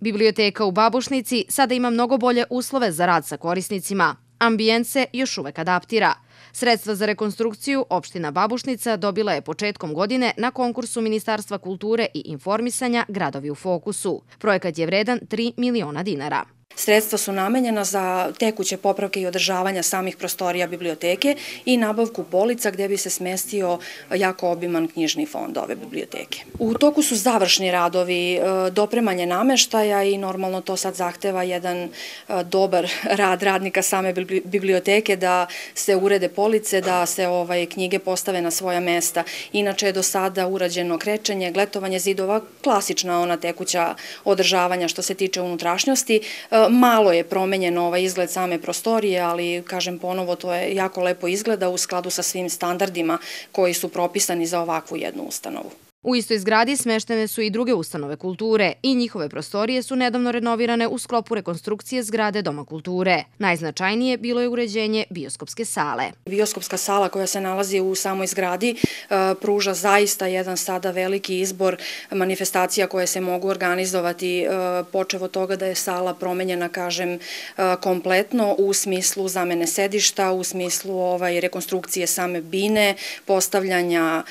Biblioteka u Babušnici sada ima mnogo bolje uslove za rad sa korisnicima. Ambijent se još uvek adaptira. Sredstva za rekonstrukciju opština Babušnica dobila je početkom godine na konkursu Ministarstva kulture i informisanja Gradovi u fokusu. Projekat je vredan 3 miliona dinara. Sredstva su namenjena za tekuće popravke i održavanja samih prostorija biblioteke i nabavku polica gde bi se smestio jako obiman knjižni fond ove biblioteke. U toku su završni radovi, e, dopremanje nameštaja i normalno to sad zahteva jedan e, dobar rad radnika same biblioteke da se urede police, da se ovaj knjige postave na svoja mesta. Inače je do sada urađeno krečenje, gletovanje zidova, klasična ona tekuća održavanja što se tiče unutrašnjosti. E, Malo je promenjen ovaj izgled same prostorije, ali kažem ponovo to je jako lepo izgleda u skladu sa svim standardima koji su propisani za ovakvu jednu ustanovu. U istoj zgradi smeštene su i druge ustanove kulture i njihove prostorije su nedavno renovirane u sklopu rekonstrukcije zgrade Doma kulture. Najznačajnije bilo je uređenje bioskopske sale. Bioskopska sala koja se nalazi u samoj zgradi e, pruža zaista jedan sada veliki izbor manifestacija koje se mogu organizovati e, počevo toga da je sala promenjena, kažem, e, kompletno u smislu zamene sedišta, u smislu ovaj, rekonstrukcije same bine, postavljanja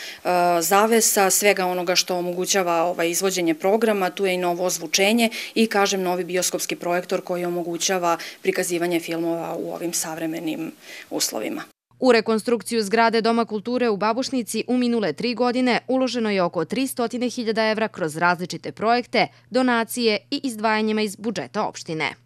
zavesa, svega onoga što omogućava ovaj, izvođenje programa, tu je i novo ozvučenje i, kažem, novi bioskopski projektor koji omogućava prikazivanje filmova u ovim savremenim uslovima. U rekonstrukciju zgrade Doma kulture u Babušnici u minule tri godine uloženo je oko 300.000 evra kroz različite projekte, donacije i izdvajanjima iz budžeta opštine.